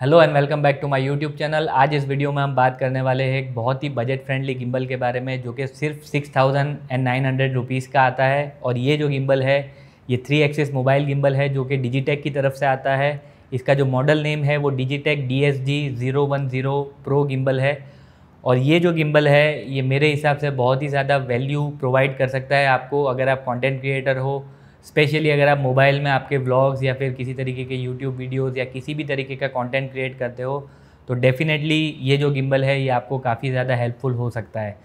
hello and welcome back to my YouTube channel आज इस video में हम बात करने वाले हैं एक बहुत ही बजट फ्रेंडली गिम्बल के बारे में जो कि सिर्फ six thousand and nine hundred rupees का आता है और ये जो गिम्बल है ये थ्री एक्सिस मोबाइल गिम्बल है जो कि डिजीटेक की तरफ से आता है इसका जो मॉडल नेम है वो Digitek D S G zero one zero pro gimbal है और ये जो गिम्बल है ये मेरे हिसाब से बहुत ही ज़्यादा वैल्यू प्रोवाइड कर सकता है आपको अगर आप कॉन्टेंट क्रिएटर हो स्पेशली अगर आप मोबाइल में आपके व्लॉग्स या फिर किसी तरीके के यूट्यूब वीडियोज़ या किसी भी तरीके का कंटेंट क्रिएट करते हो तो डेफ़िनेटली ये जो गिम्बल है ये आपको काफ़ी ज़्यादा हेल्पफुल हो सकता है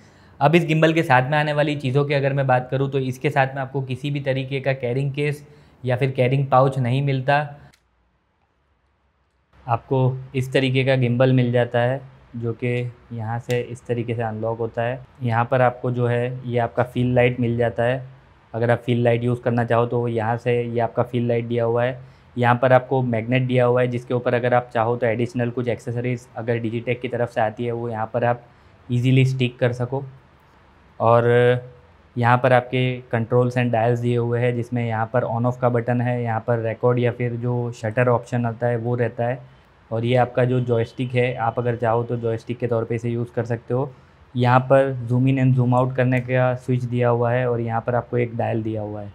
अब इस गिम्बल के साथ में आने वाली चीज़ों की अगर मैं बात करूँ तो इसके साथ में आपको किसी भी तरीके का कैरिंग केस या फिर कैरिंग पाउच नहीं मिलता आपको इस तरीके का गिम्बल मिल जाता है जो कि यहाँ से इस तरीके से अनलॉक होता है यहाँ पर आपको जो है ये आपका फील लाइट मिल जाता है अगर आप फील्ड लाइट यूज़ करना चाहो तो यहाँ से ये आपका फील्ड लाइट दिया हुआ है यहाँ पर आपको मैग्नेट दिया हुआ है जिसके ऊपर अगर आप चाहो तो एडिशनल कुछ एक्सेसरीज अगर डिजीटेक की तरफ से आती है वो यहाँ पर आप इजीली स्टिक कर सको और यहाँ पर आपके कंट्रोल्स एंड डायल्स दिए हुए हैं जिसमें यहाँ पर ऑन ऑफ का बटन है यहाँ पर रिकॉर्ड या फिर जो शटर ऑप्शन आता है वो रहता है और ये आपका जो जॉयस्टिक है आप अगर चाहो तो जॉयस्टिक के तौर पे इसे यूज़ कर सकते हो यहाँ पर zoom in and zoom out करने का स्विच दिया हुआ है और यहाँ पर आपको एक डायल दिया हुआ है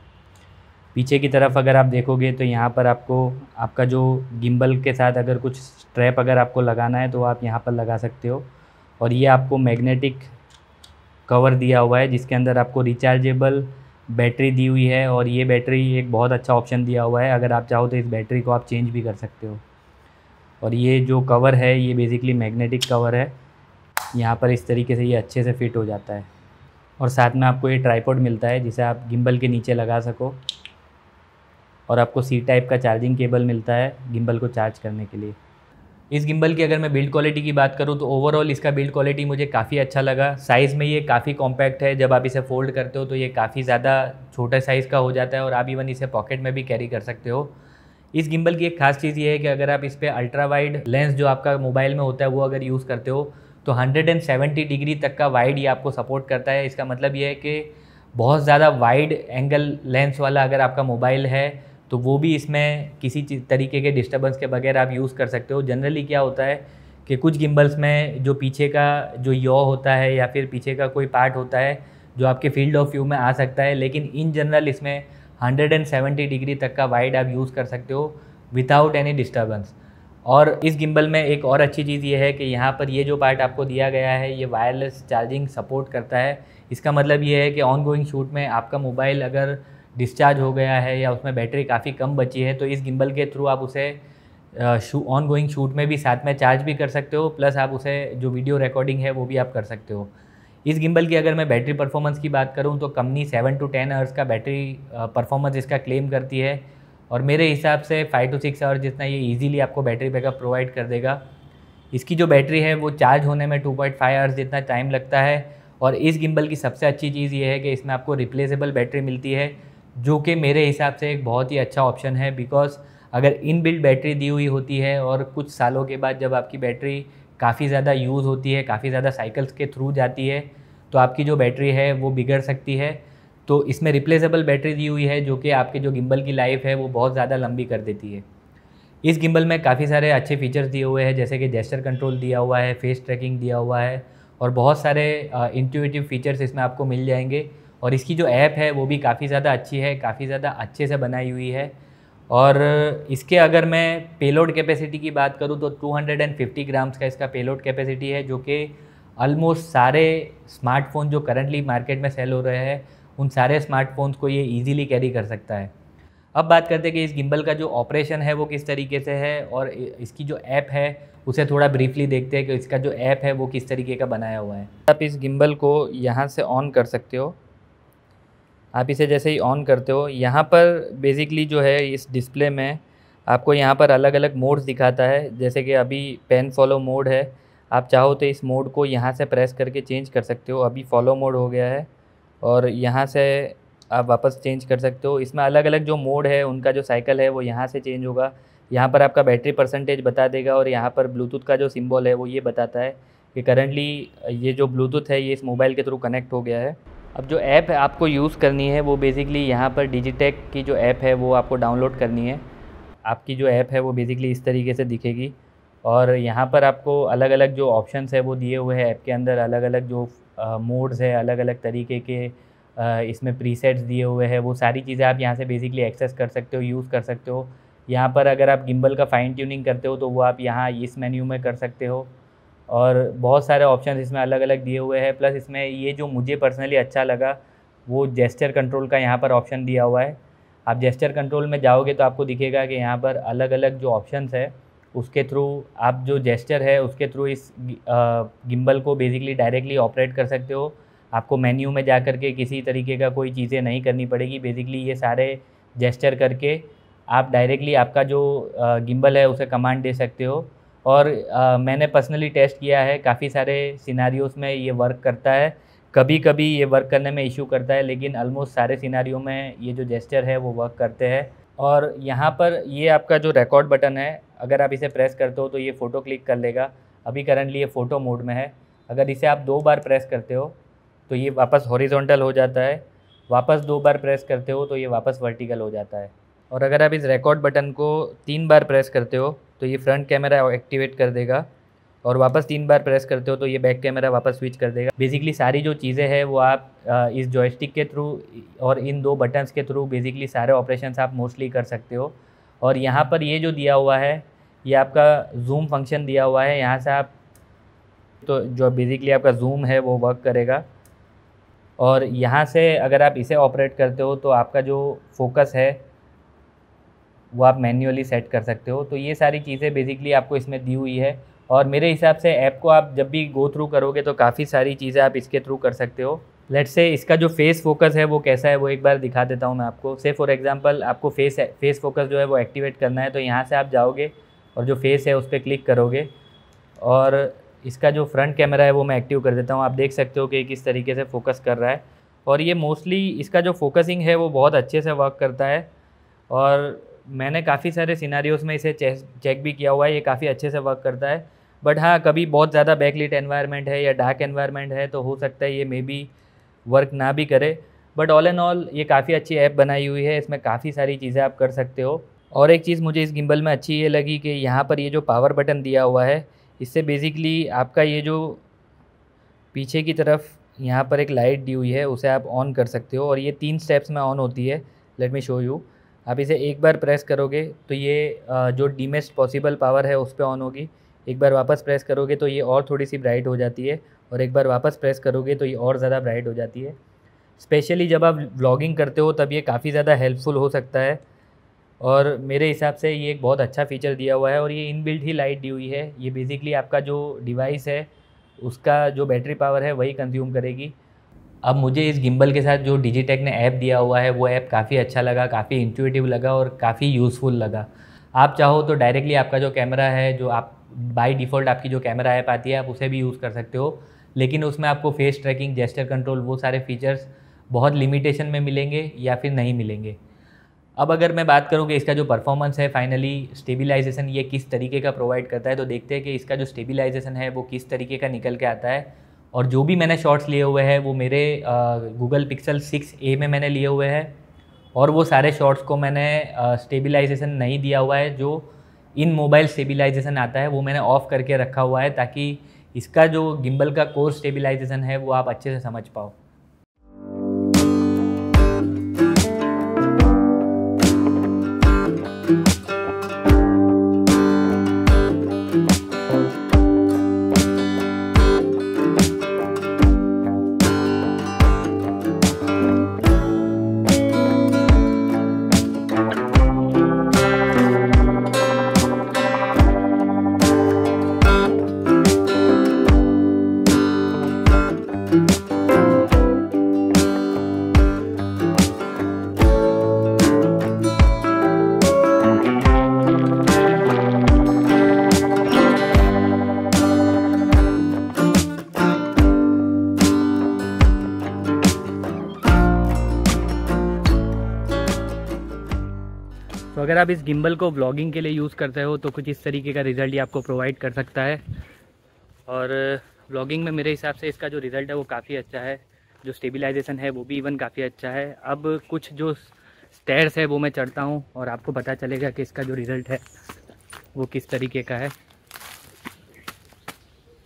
पीछे की तरफ अगर आप देखोगे तो यहाँ पर आपको आपका जो गिम्बल के साथ अगर कुछ स्ट्रैप अगर आपको लगाना है तो आप यहाँ पर लगा सकते हो और ये आपको मैग्नेटिक कवर दिया हुआ है जिसके अंदर आपको रिचार्जेबल बैटरी दी हुई है और ये बैटरी एक बहुत अच्छा ऑप्शन दिया हुआ है अगर आप चाहो तो इस बैटरी को आप चेंज भी कर सकते हो और ये जो कवर है ये बेसिकली मैग्नेटिक कवर है यहाँ पर इस तरीके से ये अच्छे से फिट हो जाता है और साथ में आपको ये ट्राईपोड मिलता है जिसे आप गिम्बल के नीचे लगा सको और आपको सी टाइप का चार्जिंग केबल मिलता है गिम्बल को चार्ज करने के लिए इस गिम्बल की अगर मैं बिल्ड क्वालिटी की बात करूँ तो ओवरऑल इसका बिल्ड क्वालिटी मुझे काफ़ी अच्छा लगा साइज़ में ये काफ़ी कॉम्पैक्ट है जब आप इसे फोल्ड करते हो तो ये काफ़ी ज़्यादा छोटे साइज़ का हो जाता है और आप इवन इसे पॉकेट में भी कैरी कर सकते हो इस गिम्बल की एक खास चीज़ ये है कि अगर आप इस पर अल्ट्रा वाइड लेंस जो आपका मोबाइल में होता है वो अगर यूज़ करते हो तो 170 डिग्री तक का वाइड ये आपको सपोर्ट करता है इसका मतलब ये है कि बहुत ज़्यादा वाइड एंगल लेंस वाला अगर आपका मोबाइल है तो वो भी इसमें किसी तरीके के डिस्टर्बेंस के बगैर आप यूज़ कर सकते हो जनरली क्या होता है कि कुछ गिम्बल्स में जो पीछे का जो यॉ होता है या फिर पीछे का कोई पार्ट होता है जो आपके फील्ड ऑफ व्यू में आ सकता है लेकिन इन जनरल इसमें 170 डिग्री तक का वाइड आप यूज़ कर सकते हो विदाउट एनी डिस्टर्बेंस और इस गिम्बल में एक और अच्छी चीज़ ये है कि यहाँ पर ये जो पार्ट आपको दिया गया है ये वायरलेस चार्जिंग सपोर्ट करता है इसका मतलब ये है कि ऑन गोइंग शूट में आपका मोबाइल अगर डिस्चार्ज हो गया है या उसमें बैटरी काफ़ी कम बची है तो इस गिम्बल के थ्रू आप उसे शू ऑन गोइंग शूट में भी साथ में चार्ज भी कर सकते हो प्लस आप उसे जो वीडियो रिकॉर्डिंग है वो भी आप कर सकते हो इस गिम्बल की अगर मैं बैटरी परफॉर्मेंस की बात करूँ तो company seven to ten hours का बैटरी परफॉर्मेंस इसका क्लेम करती है और मेरे हिसाब से फ़ाइव टू सिक्स आवर जितना ये इजीली आपको बैटरी बैकअप प्रोवाइड कर देगा इसकी जो बैटरी है वो चार्ज होने में टू पॉइंट फाइव आवर्स जितना टाइम लगता है और इस गिम्बल की सबसे अच्छी चीज़ ये है कि इसमें आपको रिप्लेसेबल बैटरी मिलती है जो कि मेरे हिसाब से एक बहुत ही अच्छा ऑप्शन है बिकॉज़ अगर इन बिल्ड बैटरी दी हुई होती है और कुछ सालों के बाद जब आपकी बैटरी काफ़ी ज़्यादा यूज़ होती है काफ़ी ज़्यादा साइकिल्स के थ्रू जाती है तो आपकी जो बैटरी है वो बिगड़ सकती है तो इसमें रिप्लेसेबल बैटरी दी हुई है जो कि आपके जो गिम्बल की लाइफ है वो बहुत ज़्यादा लंबी कर देती है इस गिम्बल में काफ़ी सारे अच्छे फीचर्स दिए हुए हैं जैसे कि जेस्टर कंट्रोल दिया हुआ है फेस ट्रैकिंग दिया हुआ है और बहुत सारे इंट्यूटिव फीचर्स इसमें आपको मिल जाएंगे और इसकी जो ऐप है वो भी काफ़ी ज़्यादा अच्छी है काफ़ी ज़्यादा अच्छे से बनाई हुई है और इसके अगर मैं पेलोड कैपेसिटी की बात करूँ तो 250 ग्राम्स का इसका पेलोड कैपेसिटी है जो कि ऑलमोस्ट सारे स्मार्टफोन जो करंटली मार्केट में सेल हो रहे हैं उन सारे स्मार्टफोन्स को ये ईजिली कैरी कर सकता है अब बात करते हैं कि इस गिम्बल का जो ऑपरेशन है वो किस तरीके से है और इसकी जो ऐप है उसे थोड़ा ब्रीफली देखते हैं कि इसका जो ऐप है वो किस तरीके का बनाया हुआ है आप इस गिम्बल को यहाँ से ऑन कर सकते हो आप इसे जैसे ही ऑन करते हो यहाँ पर बेसिकली जो है इस डिस्प्ले में आपको यहाँ पर अलग अलग मोड्स दिखाता है जैसे कि अभी पेन फॉलो मोड है आप चाहो तो इस मोड को यहाँ से प्रेस करके चेंज कर सकते हो अभी फॉलो मोड हो गया है और यहाँ से आप वापस चेंज कर सकते हो इसमें अलग अलग जो मोड है उनका जो साइकिल है वो यहाँ से चेंज होगा यहाँ पर आपका बैटरी परसेंटेज बता देगा और यहाँ पर ब्लूटूथ का जो सिम्बॉल है वो ये बताता है कि करंटली ये जो ब्लूटूथ है ये इस मोबाइल के थ्रू कनेक्ट हो गया है अब जो ऐप आपको यूज़ करनी है वो बेसिकली यहाँ पर डिजिटेक की जो ऐप है वो आपको डाउनलोड करनी है आपकी जो ऐप है वो बेसिकली इस तरीके से दिखेगी और यहाँ पर आपको अलग अलग जो ऑप्शंस है वो दिए हुए हैं ऐप के अंदर अलग अलग जो मोड्स है अलग अलग तरीके के इसमें प्रीसेट्स दिए हुए हैं वो सारी चीज़ें आप यहाँ से बेसिकली एक्सेस कर सकते हो यूज़ कर सकते हो यहाँ पर अगर आप गिम्बल का फ़ाइन ट्यूनिंग करते हो तो वो आप यहाँ इस मेन्यू में कर सकते हो और बहुत सारे ऑप्शन इसमें अलग अलग दिए हुए हैं प्लस इसमें ये जो मुझे पर्सनली अच्छा लगा वो जेस्चर कंट्रोल का यहाँ पर ऑप्शन दिया हुआ है आप जेस्चर कंट्रोल में जाओगे तो आपको दिखेगा कि यहाँ पर अलग अलग जो ऑप्शंस है उसके थ्रू आप जो जेस्टर है उसके थ्रू इस गिम्बल को बेसिकली डायरेक्टली ऑपरेट कर सकते हो आपको मेन्यू में जा कर के किसी तरीके का कोई चीज़ें नहीं करनी पड़ेगी बेसिकली ये सारे जेस्टर करके आप डायरेक्टली आपका जो गिम्बल है उसे कमांड दे सकते हो और आ, मैंने पर्सनली टेस्ट किया है काफ़ी सारे सिनारियोज में ये वर्क करता है कभी कभी ये वर्क करने में इशू करता है लेकिन ऑलमोस्ट सारे सिनारियों में ये जो जेस्टर है वो वर्क करते हैं और यहाँ पर ये आपका जो रिकॉर्ड बटन है अगर आप इसे प्रेस करते हो तो ये फ़ोटो क्लिक कर लेगा अभी करंटली ये फ़ोटो मोड में है अगर इसे आप दो बार प्रेस करते हो तो ये वापस हॉरिजॉन्टल हो जाता है वापस दो बार प्रेस करते हो तो ये वापस वर्टिकल हो जाता है और अगर आप इस रिकॉर्ड बटन को तीन बार प्रेस करते हो तो ये फ्रंट कैमरा एक्टिवेट कर देगा और वापस तीन बार प्रेस करते हो तो ये बैक कैमरा वापस स्विच कर देगा बेसिकली सारी जो चीज़ें हैं वो आप इस जॉयस्टिक के थ्रू और इन दो बटन्स के थ्रू बेसिकली सारे ऑपरेशन आप मोस्टली कर सकते हो और यहाँ पर ये जो दिया हुआ है ये आपका जूम फंक्शन दिया हुआ है यहाँ से आप तो जो बेसिकली आपका जूम है वो वर्क करेगा और यहाँ से अगर आप इसे ऑपरेट करते हो तो आपका जो फोकस है वो आप मैन्युअली सेट कर सकते हो तो ये सारी चीज़ें बेसिकली आपको इसमें दी हुई है और मेरे हिसाब से ऐप को आप जब भी गो थ्रू करोगे तो काफ़ी सारी चीज़ें आप इसके थ्रू कर सकते हो लेट से इसका जो फेस फोकस है वो कैसा है वो एक बार दिखा देता हूँ मैं आपको से फॉर एग्जांपल आपको फेस फेस फोकस जो है वो एक्टिवेट करना है तो यहाँ से आप जाओगे और जो फेस है उस पर क्लिक करोगे और इसका जो फ्रंट कैमरा है वो मैं एक्टिव कर देता हूँ आप देख सकते हो कि किस तरीके से फोकस कर रहा है और ये मोस्टली इसका जो फोकसिंग है वो बहुत अच्छे से वर्क करता है और मैंने काफ़ी सारे सीनारीज़ में इसे चेक भी किया हुआ है ये काफ़ी अच्छे से वर्क करता है बट हाँ कभी बहुत ज़्यादा बैकलिट एनवायरनमेंट है या डार्क एनवायरनमेंट है तो हो सकता है ये मे बी वर्क ना भी करे बट ऑल एंड ऑल ये काफ़ी अच्छी ऐप बनाई हुई है इसमें काफ़ी सारी चीज़ें आप कर सकते हो और एक चीज़ मुझे इस गिम्बल में अच्छी ये लगी कि यहाँ पर ये जो पावर बटन दिया हुआ है इससे बेसिकली आपका ये जो पीछे की तरफ यहाँ पर एक लाइट दी हुई है उसे आप ऑन कर सकते हो और ये तीन स्टेप्स में ऑन होती है लेट मी शो यू आप इसे एक बार प्रेस करोगे तो ये जो डीमेस्ट पॉसिबल पावर है उस पर ऑन होगी एक बार वापस प्रेस करोगे तो ये और थोड़ी सी ब्राइट हो जाती है और एक बार वापस प्रेस करोगे तो ये और ज़्यादा ब्राइट हो जाती है स्पेशली जब आप व्लॉगिंग करते हो तब ये काफ़ी ज़्यादा हेल्पफुल हो सकता है और मेरे हिसाब से ये एक बहुत अच्छा फीचर दिया हुआ है और ये इनबिल्ट ही लाइट दी हुई है ये बेसिकली आपका जो डिवाइस है उसका जो बैटरी पावर है वही कंज्यूम करेगी अब मुझे इस गिम्बल के साथ जो डिजीटेक ने ऐप दिया हुआ है वो ऐप काफ़ी अच्छा लगा काफ़ी इंट्यूटिव लगा और काफ़ी यूज़फुल लगा आप चाहो तो डायरेक्टली आपका जो कैमरा है जो आप बाई डिफ़ॉल्ट आपकी जो कैमरा ऐप आती है आप उसे भी यूज़ कर सकते हो लेकिन उसमें आपको फेस ट्रैकिंग जेस्टर कंट्रोल वो सारे फीचर्स बहुत लिमिटेशन में मिलेंगे या फिर नहीं मिलेंगे अब अगर मैं बात करूँ कि इसका जो परफॉर्मेंस है फाइनली स्टेबिलाइजेशन ये किस तरीके का प्रोवाइड करता है तो देखते हैं कि इसका जो स्टेबिलाइजेशन है वो किस तरीके का निकल के आता है और जो भी मैंने शॉट्स लिए हुए हैं वो मेरे गूगल पिक्सल सिक्स ए में मैंने लिए हुए हैं और वो सारे शॉट्स को मैंने स्टेबिलाइजेशन नहीं दिया हुआ है जो इन मोबाइल स्टेबिलाइजेशन आता है वो मैंने ऑफ़ करके रखा हुआ है ताकि इसका जो गिम्बल का कोर स्टेबिलाइजेशन है वो आप अच्छे से समझ पाओ अगर आप इस गिम्बल को ब्लॉगिंग के लिए यूज़ करते हो तो कुछ इस तरीके का रिज़ल्ट ये आपको प्रोवाइड कर सकता है और ब्लॉगिंग uh, में मेरे हिसाब से इसका जो रिज़ल्ट है वो काफ़ी अच्छा है जो स्टेबिलाइजेशन है वो भी इवन काफ़ी अच्छा है अब कुछ जो स्टेयर्स है वो मैं चढ़ता हूँ और आपको पता चलेगा कि इसका जो रिज़ल्ट है वो किस तरीके का है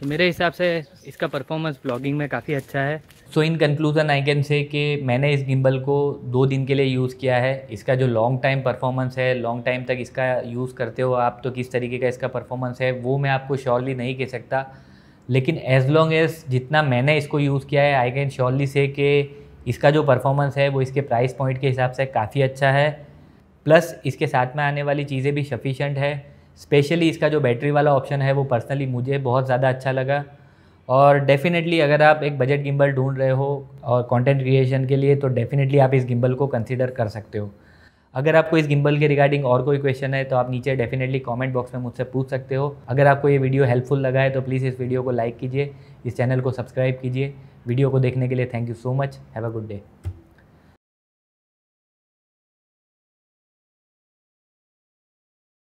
तो मेरे हिसाब से इसका परफॉर्मेंस ब्लॉगिंग में काफ़ी अच्छा है सो इन कंक्लूज़न आई कैन से कि मैंने इस गिम्बल को दो दिन के लिए यूज़ किया है इसका जो लॉन्ग टाइम परफॉर्मेंस है लॉन्ग टाइम तक इसका यूज़ करते हो आप तो किस तरीके का इसका परफॉर्मेंस है वो मैं आपको श्योरली नहीं कह सकता लेकिन एज लॉन्ग एज जितना मैंने इसको यूज़ किया है आई कैन श्योरली से कि इसका जो परफॉर्मेंस है वो इसके प्राइस पॉइंट के हिसाब से काफ़ी अच्छा है प्लस इसके साथ में आने वाली चीज़ें भी सफिशेंट है स्पेशली इसका जो बैटरी वाला ऑप्शन है वो पर्सनली मुझे बहुत ज़्यादा अच्छा लगा और डेफिनेटली अगर आप एक बजट गिम्बल ढूंढ रहे हो और कंटेंट क्रिएशन के लिए तो डेफिनेटली आप इस गिम्बल को कंसिडर कर सकते हो अगर आपको इस गिम्बल के रिगार्डिंग और कोई क्वेश्चन है तो आप नीचे डेफिनेटली कमेंट बॉक्स में मुझसे पूछ सकते हो अगर आपको ये वीडियो हेल्पफुल लगा है तो प्लीज़ इस वीडियो को लाइक कीजिए इस चैनल को सब्सक्राइब कीजिए वीडियो को देखने के लिए thank you so much have a good day